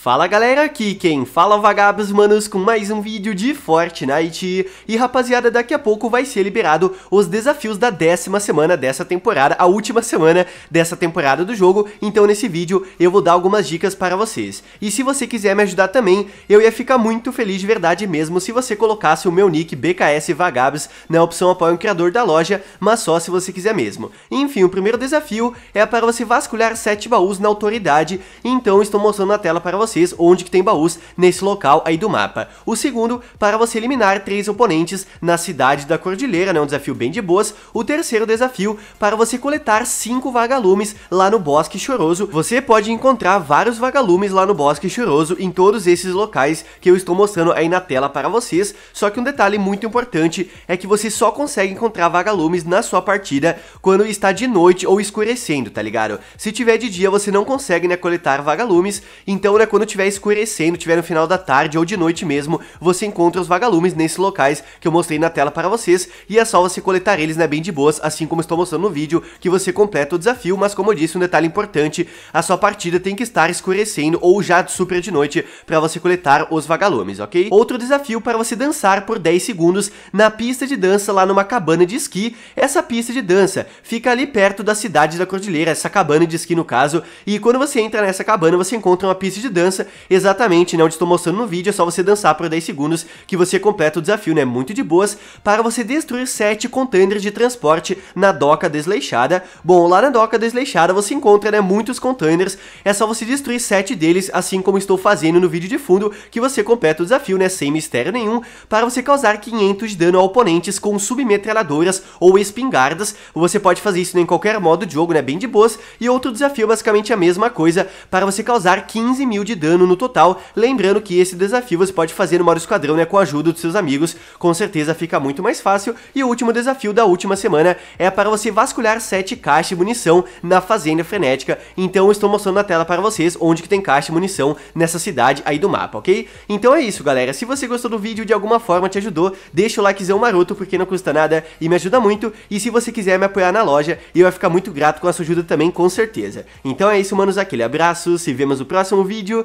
Fala galera, aqui quem fala é vagabos manos com mais um vídeo de Fortnite E rapaziada, daqui a pouco vai ser liberado os desafios da décima semana dessa temporada A última semana dessa temporada do jogo Então nesse vídeo eu vou dar algumas dicas para vocês E se você quiser me ajudar também, eu ia ficar muito feliz de verdade mesmo Se você colocasse o meu nick BKS Vagabos na opção apoiar um criador da loja Mas só se você quiser mesmo Enfim, o primeiro desafio é para você vasculhar 7 baús na autoridade Então estou mostrando na tela para vocês vocês onde que tem baús nesse local aí do mapa. O segundo, para você eliminar três oponentes na Cidade da Cordilheira, né, um desafio bem de boas. O terceiro desafio, para você coletar cinco vagalumes lá no Bosque Choroso. Você pode encontrar vários vagalumes lá no Bosque Choroso, em todos esses locais que eu estou mostrando aí na tela para vocês. Só que um detalhe muito importante é que você só consegue encontrar vagalumes na sua partida quando está de noite ou escurecendo, tá ligado? Se tiver de dia, você não consegue, né, coletar vagalumes. Então, né, quando quando estiver escurecendo, tiver no final da tarde ou de noite mesmo, você encontra os vagalumes nesses locais que eu mostrei na tela para vocês, e é só você coletar eles, né, bem de boas, assim como estou mostrando no vídeo, que você completa o desafio, mas como eu disse, um detalhe importante, a sua partida tem que estar escurecendo ou já super de noite para você coletar os vagalumes, ok? Outro desafio para você dançar por 10 segundos na pista de dança lá numa cabana de esqui, essa pista de dança fica ali perto da cidade da Cordilheira, essa cabana de esqui no caso, e quando você entra nessa cabana, você encontra uma pista de dança dança, exatamente, né, onde estou mostrando no vídeo, é só você dançar por 10 segundos que você completa o desafio, né, muito de boas, para você destruir 7 containers de transporte na doca desleixada. Bom, lá na doca desleixada você encontra, né, muitos containers, é só você destruir 7 deles, assim como estou fazendo no vídeo de fundo, que você completa o desafio, né, sem mistério nenhum, para você causar 500 de dano a oponentes com submetralhadoras ou espingardas, você pode fazer isso né, em qualquer modo de jogo, né, bem de boas, e outro desafio é basicamente a mesma coisa, para você causar 15 mil de dano no total. Lembrando que esse desafio você pode fazer no modo esquadrão né, com a ajuda dos seus amigos, com certeza fica muito mais fácil. E o último desafio da última semana é para você vasculhar 7 caixas de munição na Fazenda Frenética. Então estou mostrando na tela para vocês onde que tem caixa de munição nessa cidade aí do mapa, ok? Então é isso, galera. Se você gostou do vídeo de alguma forma te ajudou, deixa o likezão maroto porque não custa nada e me ajuda muito. E se você quiser me apoiar na loja, eu vou ficar muito grato com a sua ajuda também, com certeza. Então é isso, manos. Aquele abraço, se vemos no próximo vídeo